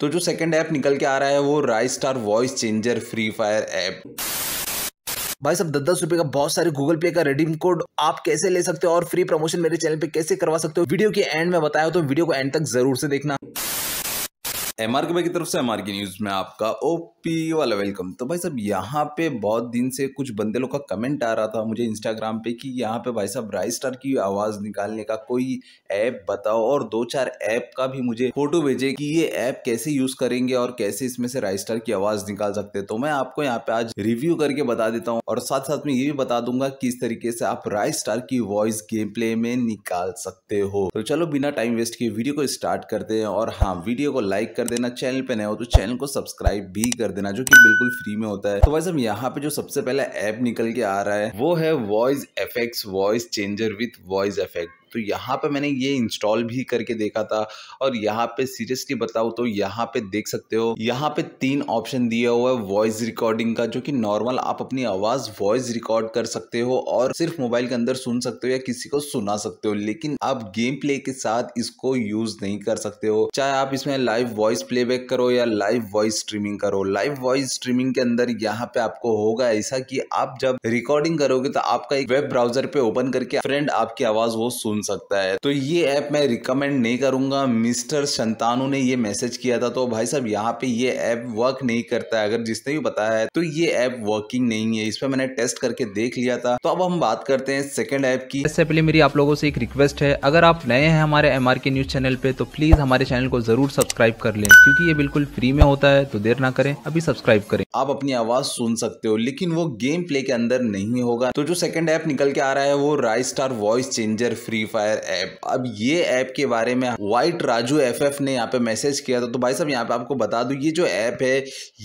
तो जो second app निकल के आ रहा है वो राइ star voice changer free fire app भाई सब दस दस रुपए का बहुत सारे गूगल पे का रेडीम कोड आप कैसे ले सकते हो और फ्री प्रमोशन मेरे चैनल पे कैसे करवा सकते हो वीडियो के एंड में बताया तो वीडियो को एंड तक जरूर से देखना एम आर की तरफ से एम आर न्यूज़ में आपका ओपी वाला वेलकम तो भाई साहब यहाँ पे बहुत दिन से कुछ बंदे लोग का कमेंट आ रहा था मुझे इंस्टाग्राम पे कि यहाँ पे भाई साहब राइस स्टार की आवाज़ निकालने का कोई ऐप बताओ और दो चार ऐप का भी मुझे फोटो भेजे कि ये ऐप कैसे यूज़ करेंगे और कैसे इसमें से राइस स्टार की आवाज़ निकाल सकते तो मैं आपको यहाँ पे आज रिव्यू करके बता देता हूँ और साथ साथ में ये भी बता दूंगा किस तरीके से आप राइस स्टार की वॉइस गेम प्ले में निकाल सकते हो तो चलो बिना टाइम वेस्ट किए वीडियो को स्टार्ट करते हैं और हाँ वीडियो को लाइक कर देना चैनल पे नए हो तो चैनल को सब्सक्राइब भी कर देना जो कि बिल्कुल फ्री में होता है तो वैसे हम यहाँ पे जो सबसे पहला ऐप निकल के आ रहा है वो है voice effect voice changer with voice effect तो यहाँ पे मैंने ये इंस्टॉल भी करके देखा था और यहाँ पे सीरियसली बताओ तो यहाँ पे देख सकते हो यहाँ पे तीन ऑप्शन दिया हुआ है वॉइस रिकॉर्डिंग का जो कि नॉर्मल आप अपनी आवाज वॉइस रिकॉर्ड कर सकते हो और सिर्फ मोबाइल के अंदर सुन सकते हो या किसी को सुना सकते हो लेकिन आप गेम प्ले के साथ इसको यूज नहीं कर सकते हो चाहे आप इसमें लाइव वॉइस प्लेबैक करो या लाइव वॉइस स्ट्रीमिंग करो लाइव वॉइस स्ट्रीमिंग के अंदर यहाँ पे आपको होगा ऐसा कि आप जब रिकॉर्डिंग करोगे तो आपका एक वेब ब्राउजर पे ओपन करके फ्रेंड आपकी आवाज वो सुन सकता है तो ये ऐप मैं रिकमेंड नहीं करूंगा मिस्टर संतानु ने ये मैसेज किया था तो भाई साहब यहाँ पे ये ऐप वर्क नहीं करता है अगर जिसने भी बताया है तो ये ऐप वर्किंग नहीं है इस पर मैंने टेस्ट करके देख लिया था तो अब हम बात करते हैं सेकेंड ऐप की इससे पहले मेरी आप लोगों से एक रिक्वेस्ट है अगर आप नए हैं हमारे एम न्यूज चैनल पे तो प्लीज हमारे चैनल को जरूर सब्सक्राइब कर ले क्यूँकी ये बिल्कुल फ्री में होता है तो देर ना करें अभी सब्सक्राइब करें आप अपनी आवाज सुन सकते हो लेकिन वो गेम प्ले के अंदर नहीं होगा तो जो सेकंड ऐप निकल के आ रहा है वो rice star voice changer free fire app अब ये ऐप के बारे में वाइट राजू एफएफ ने यहाँ पे मैसेज किया था तो भाई साहब यहाँ पे आपको बता दूँ ये जो ऐप है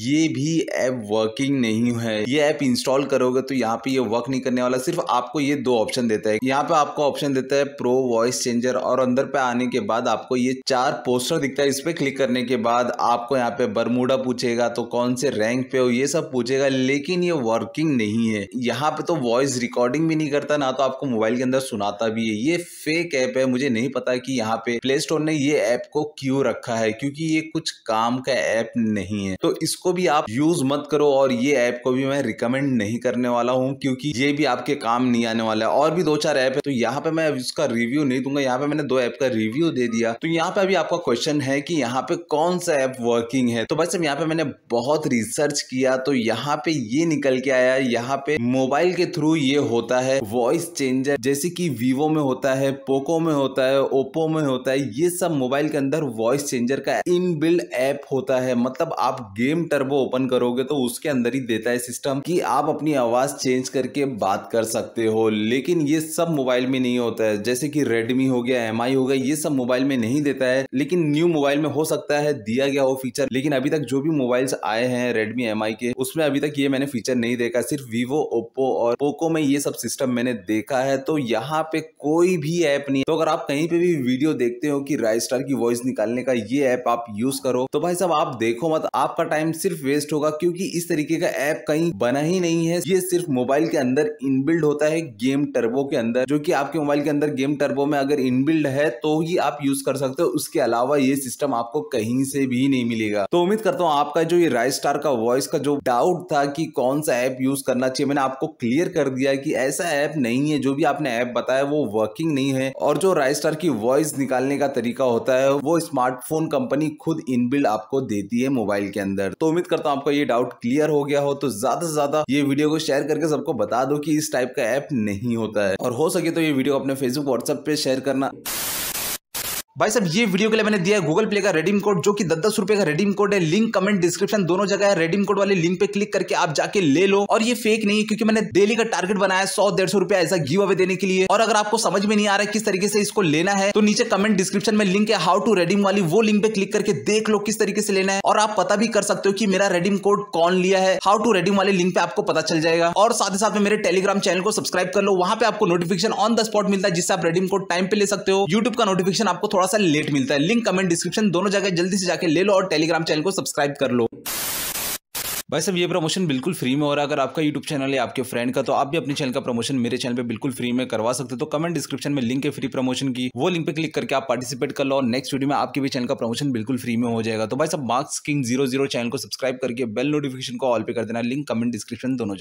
ये भी ऐप वर्किंग नहीं है ये ऐप इंस्टॉल करोगे तो यहाँ पे ये वर्क नहीं करने वाला सिर्फ आपको ये दो ऑप्शन देता है यहाँ पे आपको ऑप्शन देता है प्रो वॉइस चेंजर और अंदर पे आने के बाद आपको ये चार पोस्टर दिखता है इस पर क्लिक करने के बाद आपको यहाँ पे बरमूडा पूछेगा तो कौन से रैंक पे हो ये सब पूछेगा लेकिन ये वर्किंग नहीं है यहाँ पे तो वॉइस रिकॉर्डिंग भी नहीं करता ना तो आपको मोबाइल के अंदर सुनाता भी है ये फेक ऐप है मुझे नहीं पता कि यहाँ पे प्ले स्टोर ने ये ऐप को क्यों रखा है क्योंकि ये कुछ काम का ऐप नहीं है तो इसको भी आप यूज मत करो और ये ऐप को भी मैं रिकमेंड नहीं करने वाला हूँ क्योंकि ये भी आपके काम नहीं आने वाला है और भी दो चार ऐप है तो यहाँ पे मैं इसका रिव्यू नहीं दूंगा यहाँ पे मैंने दो ऐप का रिव्यू दे दिया तो यहाँ पे अभी आपका क्वेश्चन है कि यहाँ पे कौन सा ऐप वर्किंग है तो बस यहाँ पे मैंने बहुत रिसर्च किया तो यहाँ पे ये निकल के आया यहाँ पे मोबाइल के थ्रू ये होता है वॉइस चेंजर जैसे कि वीवो में होता है है पोको में होता है ओप्पो में होता है ये सब मोबाइल के अंदर वॉइस चेंजर का इन बिल्ड ऐप होता है मतलब आप गेम टर्बो ओपन करोगे तो उसके अंदर ही देता है सिस्टम कि आप अपनी आवाज़ चेंज करके बात कर सकते हो लेकिन ये सब मोबाइल में नहीं होता है जैसे कि रेडमी हो गया एम हो गया ये सब मोबाइल में नहीं देता है लेकिन न्यू मोबाइल में हो सकता है दिया गया वो फीचर लेकिन अभी तक जो भी मोबाइल्स आए हैं रेडमी एम के उसमें अभी तक ये मैंने फीचर नहीं देखा सिर्फ वीवो ओप्पो और पोको में ये सब सिस्टम मैंने देखा है तो यहाँ पे कोई भी भी ऐप नहीं तो अगर आप कहीं पे भी वीडियो देखते हो कि राइस स्टार की वॉइस निकालने का ये ऐप आप यूज करो तो भाई साहब आप देखो मत आपका टाइम सिर्फ वेस्ट होगा क्योंकि इस तरीके का ऐप कहीं बना ही नहीं है ये सिर्फ मोबाइल के अंदर इनबिल्ड होता है गेम टर्बो के अंदर जो की आपके मोबाइल के अंदर गेम टर्बो में अगर इनबिल्ड है तो ही आप यूज कर सकते हो उसके अलावा ये सिस्टम आपको कहीं से भी नहीं मिलेगा तो उम्मीद करता हूँ आपका जो ये राइस स्टार का वॉइस का जो डाउट था कि कौन सा ऐप यूज करना चाहिए मैंने आपको क्लियर कर दिया कि ऐसा ऐप नहीं है जो भी आपने ऐप बताया वो वर्किंग नहीं है और जो राइस्टार की वॉइस निकालने का तरीका होता है वो स्मार्टफोन कंपनी खुद इनबिल्ड आपको देती है मोबाइल के अंदर तो उम्मीद करता हूँ आपका ये डाउट क्लियर हो गया हो तो ज्यादा से ज्यादा ये वीडियो को शेयर करके सबको बता दो कि इस टाइप का ऐप नहीं होता है और हो सके तो ये वीडियो अपने फेसबुक व्हाट्सएप पे शेयर करना भाई साहब ये वीडियो के लिए मैंने दिया है गूगल प्ले का रेडीम कोड जो कि दस दस रुपए का रेडीम कोड है लिंक कमेंट डिस्क्रिप्शन दोनों जगह है रेडीम कोड वाले लिंक पे क्लिक करके आप जाके ले लो और ये फेक नहीं है क्योंकि मैंने डेली का टारगेट बनाया सौ डेढ़ सौ रुपया ऐसा गिव अवे देने के लिए और अगर आपको समझ में नहीं आ रहा है किस तरीके से इसको लेना है तो नीचे कमेंट डिस्क्रिप्शन में लिंक है हाउ टू रेडीम वाली वो लिंक पे क्लिक करके देख लो किस तरीके से लेना है और आप पता भी कर सकते हो कि मेरा रेडीम कोड कौन लिया है हाउ टू रेडीम वाले लिंक पे आपको पता चल जाएगा और साथ ही साथ में मेरे टेलीग्राम चैनल को सब्सक्राइब कर लो वहां पे आपको नोटिफिकेशन ऑन द स्पॉट मिलता है जिससे आप रेडीम कोड टाइम पे ले सकते हो यूट्यूब का नोटिफिकेशन आपको थोड़ा सा लेट मिलता है लिंक कमेंट डिस्क्रिप्शन दोनों जगह जल्दी से जाके ले लो और टेलीग्राम चैनल को सब्सक्राइब कर लो भाई साहब ये प्रमोशन बिल्कुल फ्री में हो रहा है अगर आपका यूट्यूब चैनल है आपके फ्रेंड का तो आप भी अपने चैनल का प्रमोशन मेरे चैनल पे बिल्कुल फ्री में करवा सकते हो तो कमेंट डिस्क्रिप्शन में लिंक है फ्री प्रमोशन की वो लिंक पे क्लिक करके आप पार्टिसिपेट कर लो और नेक्स्ट वीडियो में आपके भी चैनल का प्रमोशन बिल्कुल फ्री में हो जाएगा तो भाई साहब मार्क्स किंग जीरो चैनल को सब्सक्राइब करके बेल नोटिफिकेशन को ऑल पे कर देना लिंक कमेंट डिस्क्रिप्शन दोनों